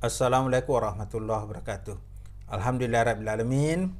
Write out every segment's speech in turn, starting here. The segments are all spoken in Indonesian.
Assalamualaikum warahmatullahi wabarakatuh. Alhamdulillah alamin.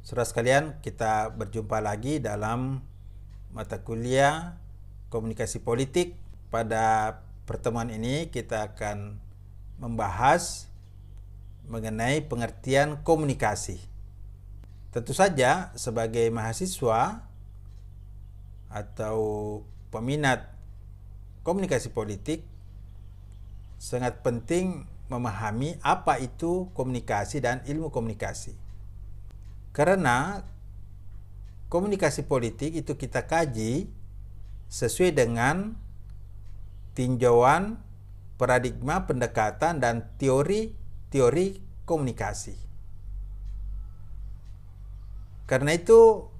Saudara sekalian, kita berjumpa lagi dalam mata kuliah komunikasi politik. Pada pertemuan ini kita akan membahas mengenai pengertian komunikasi. Tentu saja sebagai mahasiswa atau peminat komunikasi politik sangat penting memahami apa itu komunikasi dan ilmu komunikasi. Karena komunikasi politik itu kita kaji sesuai dengan tinjauan, paradigma, pendekatan, dan teori-teori komunikasi. Karena itu,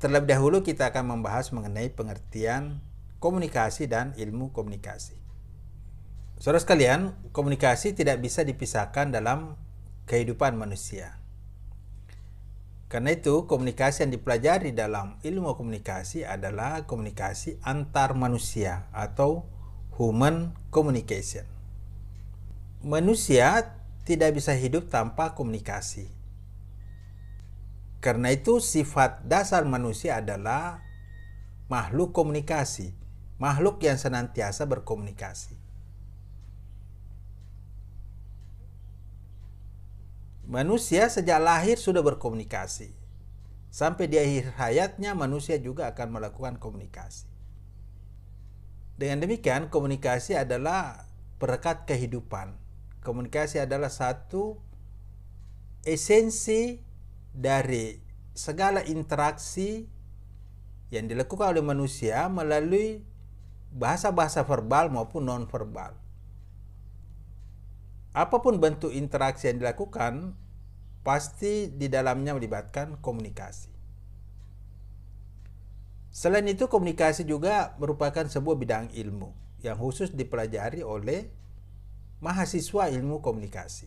terlebih dahulu kita akan membahas mengenai pengertian komunikasi dan ilmu komunikasi. Saudara sekalian, komunikasi tidak bisa dipisahkan dalam kehidupan manusia. Karena itu, komunikasi yang dipelajari dalam ilmu komunikasi adalah komunikasi antar manusia atau human communication. Manusia tidak bisa hidup tanpa komunikasi. Karena itu, sifat dasar manusia adalah makhluk komunikasi, makhluk yang senantiasa berkomunikasi. Manusia sejak lahir sudah berkomunikasi. Sampai di akhir hayatnya manusia juga akan melakukan komunikasi. Dengan demikian komunikasi adalah perekat kehidupan. Komunikasi adalah satu esensi dari segala interaksi yang dilakukan oleh manusia melalui bahasa-bahasa verbal maupun non verbal apapun bentuk interaksi yang dilakukan, pasti di dalamnya melibatkan komunikasi. Selain itu, komunikasi juga merupakan sebuah bidang ilmu yang khusus dipelajari oleh mahasiswa ilmu komunikasi.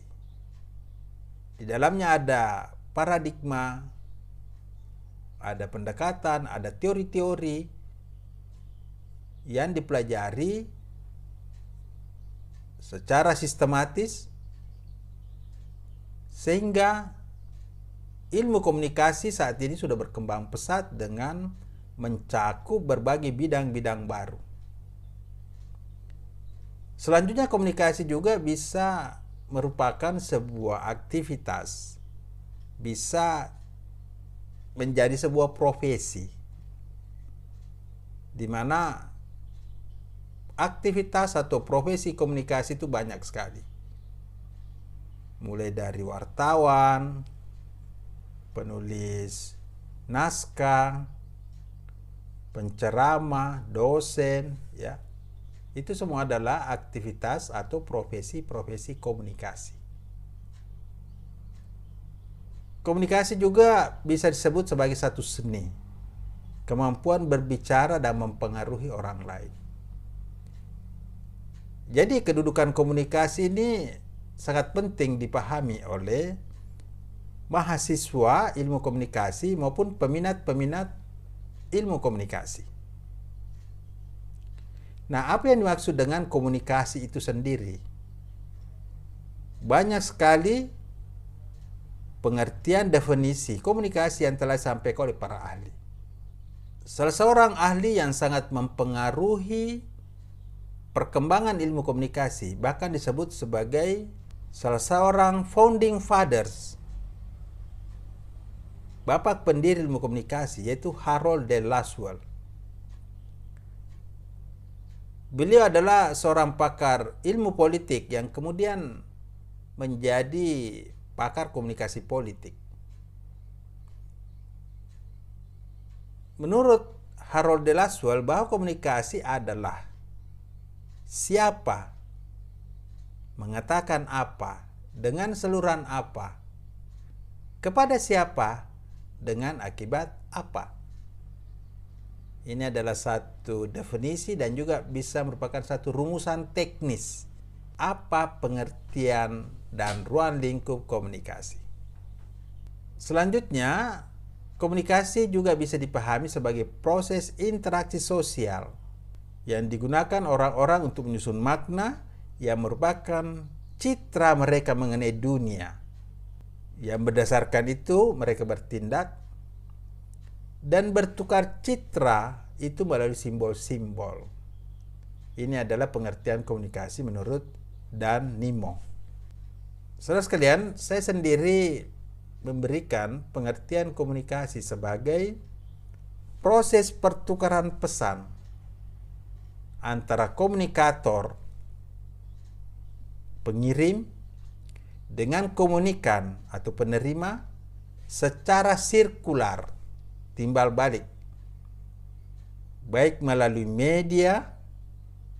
Di dalamnya ada paradigma, ada pendekatan, ada teori-teori yang dipelajari secara sistematis sehingga ilmu komunikasi saat ini sudah berkembang pesat dengan mencakup berbagai bidang-bidang baru. Selanjutnya komunikasi juga bisa merupakan sebuah aktivitas, bisa menjadi sebuah profesi di mana aktivitas atau profesi komunikasi itu banyak sekali. Mulai dari wartawan, penulis naskah, penceramah, dosen, ya. Itu semua adalah aktivitas atau profesi-profesi komunikasi. Komunikasi juga bisa disebut sebagai satu seni, kemampuan berbicara dan mempengaruhi orang lain. Jadi kedudukan komunikasi ini sangat penting dipahami oleh mahasiswa ilmu komunikasi maupun peminat-peminat ilmu komunikasi. Nah, apa yang dimaksud dengan komunikasi itu sendiri? Banyak sekali pengertian definisi komunikasi yang telah disampaikan oleh para ahli. Salah seorang ahli yang sangat mempengaruhi perkembangan ilmu komunikasi bahkan disebut sebagai salah seorang founding fathers bapak pendiri ilmu komunikasi yaitu Harold de Laswell beliau adalah seorang pakar ilmu politik yang kemudian menjadi pakar komunikasi politik menurut Harold de Laswell bahwa komunikasi adalah siapa, mengatakan apa, dengan seluruhan apa, kepada siapa, dengan akibat apa. Ini adalah satu definisi dan juga bisa merupakan satu rumusan teknis apa pengertian dan ruang lingkup komunikasi. Selanjutnya, komunikasi juga bisa dipahami sebagai proses interaksi sosial yang digunakan orang-orang untuk menyusun makna yang merupakan citra mereka mengenai dunia. Yang berdasarkan itu mereka bertindak dan bertukar citra itu melalui simbol-simbol. Ini adalah pengertian komunikasi menurut dan Nimo. Saudara sekalian, saya sendiri memberikan pengertian komunikasi sebagai proses pertukaran pesan antara komunikator pengirim dengan komunikan atau penerima secara sirkular timbal balik baik melalui media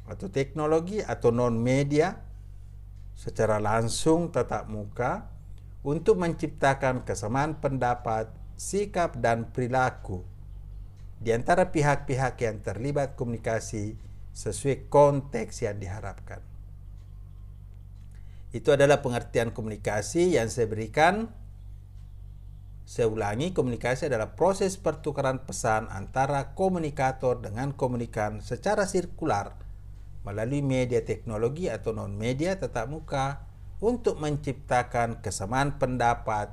atau teknologi atau non media secara langsung tatap muka untuk menciptakan kesamaan pendapat, sikap dan perilaku di antara pihak-pihak yang terlibat komunikasi sesuai konteks yang diharapkan. Itu adalah pengertian komunikasi yang saya berikan. Saya ulangi, komunikasi adalah proses pertukaran pesan antara komunikator dengan komunikan secara sirkular melalui media teknologi atau non-media tatap muka untuk menciptakan kesamaan pendapat,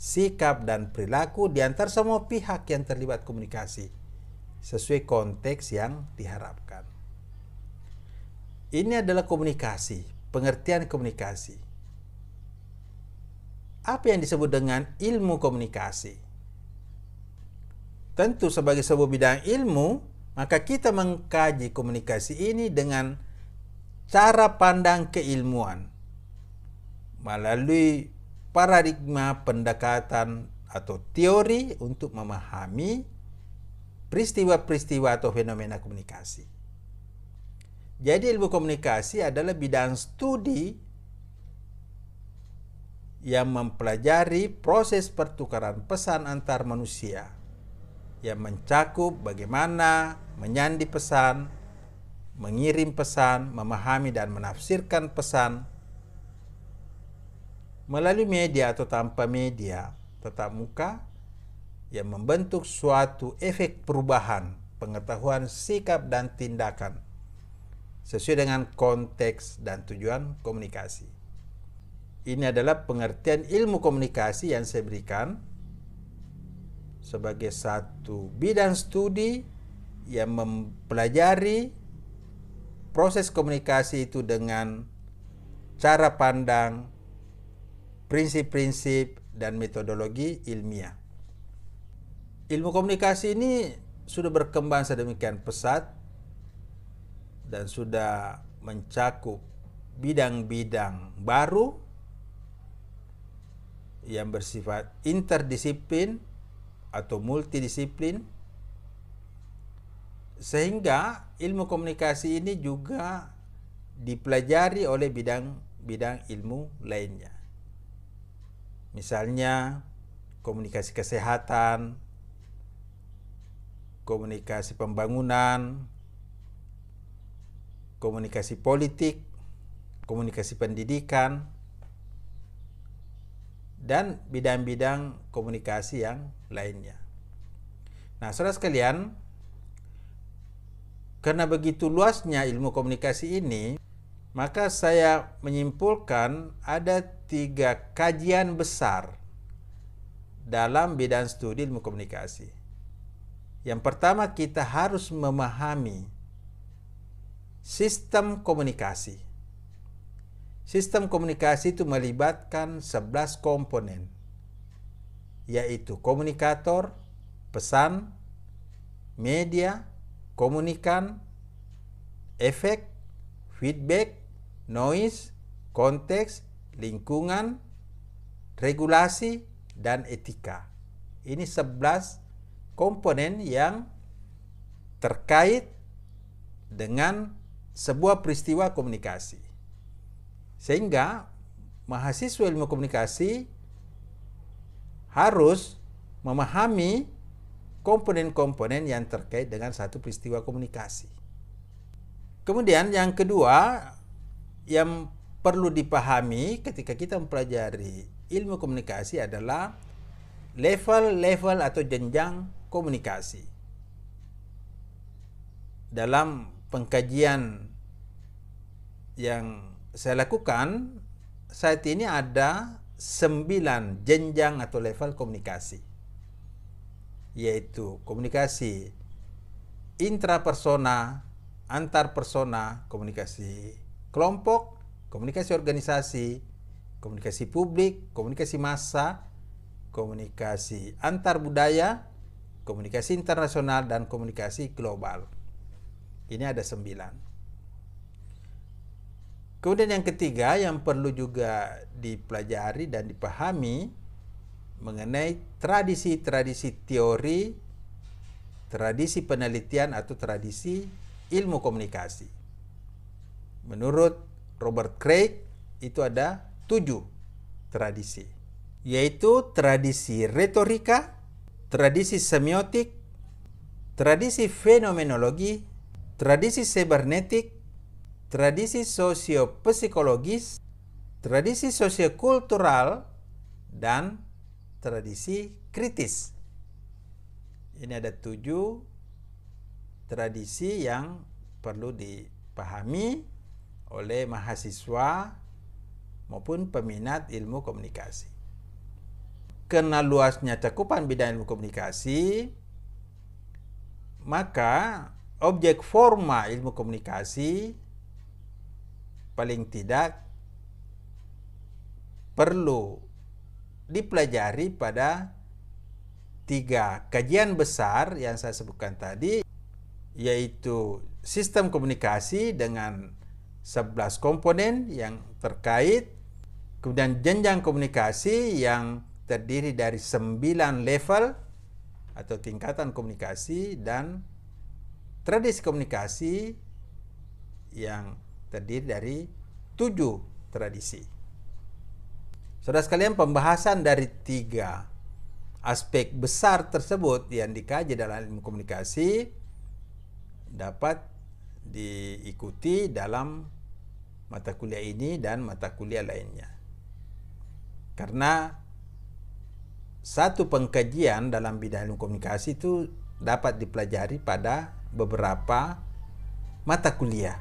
sikap, dan perilaku di antar semua pihak yang terlibat komunikasi sesuai konteks yang diharapkan. Ini adalah komunikasi, pengertian komunikasi. Apa yang disebut dengan ilmu komunikasi? Tentu sebagai sebuah bidang ilmu, maka kita mengkaji komunikasi ini dengan cara pandang keilmuan melalui paradigma pendekatan atau teori untuk memahami peristiwa-peristiwa atau fenomena komunikasi. Jadi ilmu komunikasi adalah bidang studi yang mempelajari proses pertukaran pesan antar manusia yang mencakup bagaimana menyandi pesan, mengirim pesan, memahami dan menafsirkan pesan melalui media atau tanpa media, tetap muka yang membentuk suatu efek perubahan pengetahuan sikap dan tindakan sesuai dengan konteks dan tujuan komunikasi. Ini adalah pengertian ilmu komunikasi yang saya berikan sebagai satu bidang studi yang mempelajari proses komunikasi itu dengan cara pandang, prinsip-prinsip, dan metodologi ilmiah. Ilmu komunikasi ini sudah berkembang sedemikian pesat dan sudah mencakup bidang-bidang baru yang bersifat interdisiplin atau multidisiplin sehingga ilmu komunikasi ini juga dipelajari oleh bidang-bidang ilmu lainnya. Misalnya komunikasi kesehatan, komunikasi pembangunan, komunikasi politik, komunikasi pendidikan, dan bidang-bidang komunikasi yang lainnya. Nah, saudara sekalian, karena begitu luasnya ilmu komunikasi ini, maka saya menyimpulkan ada tiga kajian besar dalam bidang studi ilmu komunikasi. Yang pertama, kita harus memahami Sistem komunikasi Sistem komunikasi itu melibatkan 11 komponen, yaitu komunikator, pesan, media, komunikan, efek, feedback, noise, konteks, lingkungan, regulasi, dan etika. Ini 11 komponen yang terkait dengan sebuah peristiwa komunikasi. Sehingga mahasiswa ilmu komunikasi harus memahami komponen-komponen yang terkait dengan satu peristiwa komunikasi. Kemudian yang kedua yang perlu dipahami ketika kita mempelajari ilmu komunikasi adalah level-level atau jenjang komunikasi. Dalam pengkajian yang saya lakukan saat ini ada sembilan jenjang atau level komunikasi yaitu komunikasi intrapersona, antarpersonal, komunikasi kelompok, komunikasi organisasi, komunikasi publik, komunikasi massa, komunikasi antarbudaya, komunikasi internasional dan komunikasi global. Ini ada sembilan. Kemudian yang ketiga yang perlu juga dipelajari dan dipahami mengenai tradisi-tradisi teori, tradisi penelitian atau tradisi ilmu komunikasi. Menurut Robert Craig itu ada tujuh tradisi, yaitu tradisi retorika, tradisi semiotik, tradisi fenomenologi, tradisi cybernetik, tradisi sosiopsikologis, tradisi sosiokultural, dan tradisi kritis. Ini ada tujuh tradisi yang perlu dipahami oleh mahasiswa maupun peminat ilmu komunikasi. Kena luasnya cakupan bidang ilmu komunikasi, maka objek forma ilmu komunikasi paling tidak perlu dipelajari pada tiga kajian besar yang saya sebutkan tadi yaitu sistem komunikasi dengan 11 komponen yang terkait kemudian jenjang komunikasi yang terdiri dari 9 level atau tingkatan komunikasi dan tradisi komunikasi yang terdiri dari tujuh tradisi. Saudara sekalian, pembahasan dari tiga aspek besar tersebut yang dikaji dalam ilmu komunikasi dapat diikuti dalam mata kuliah ini dan mata kuliah lainnya. Karena satu pengkajian dalam bidang ilmu komunikasi itu dapat dipelajari pada beberapa mata kuliah.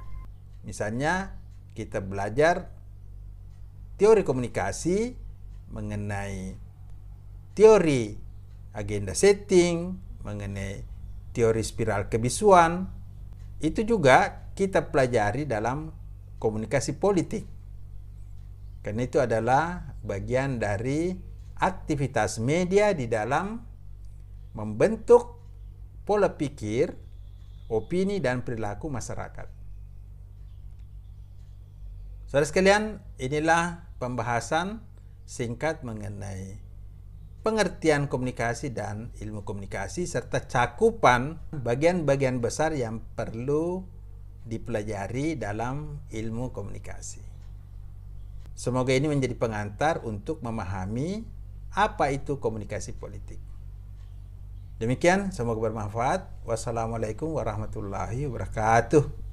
Misalnya kita belajar teori komunikasi mengenai teori agenda setting, mengenai teori spiral kebisuan. Itu juga kita pelajari dalam komunikasi politik. Karena itu adalah bagian dari aktivitas media di dalam membentuk pola pikir opini dan perilaku masyarakat. Saudara sekalian, inilah pembahasan singkat mengenai pengertian komunikasi dan ilmu komunikasi serta cakupan bagian-bagian besar yang perlu dipelajari dalam ilmu komunikasi. Semoga ini menjadi pengantar untuk memahami apa itu komunikasi politik. Demikian, semoga bermanfaat. Wassalamualaikum warahmatullahi wabarakatuh.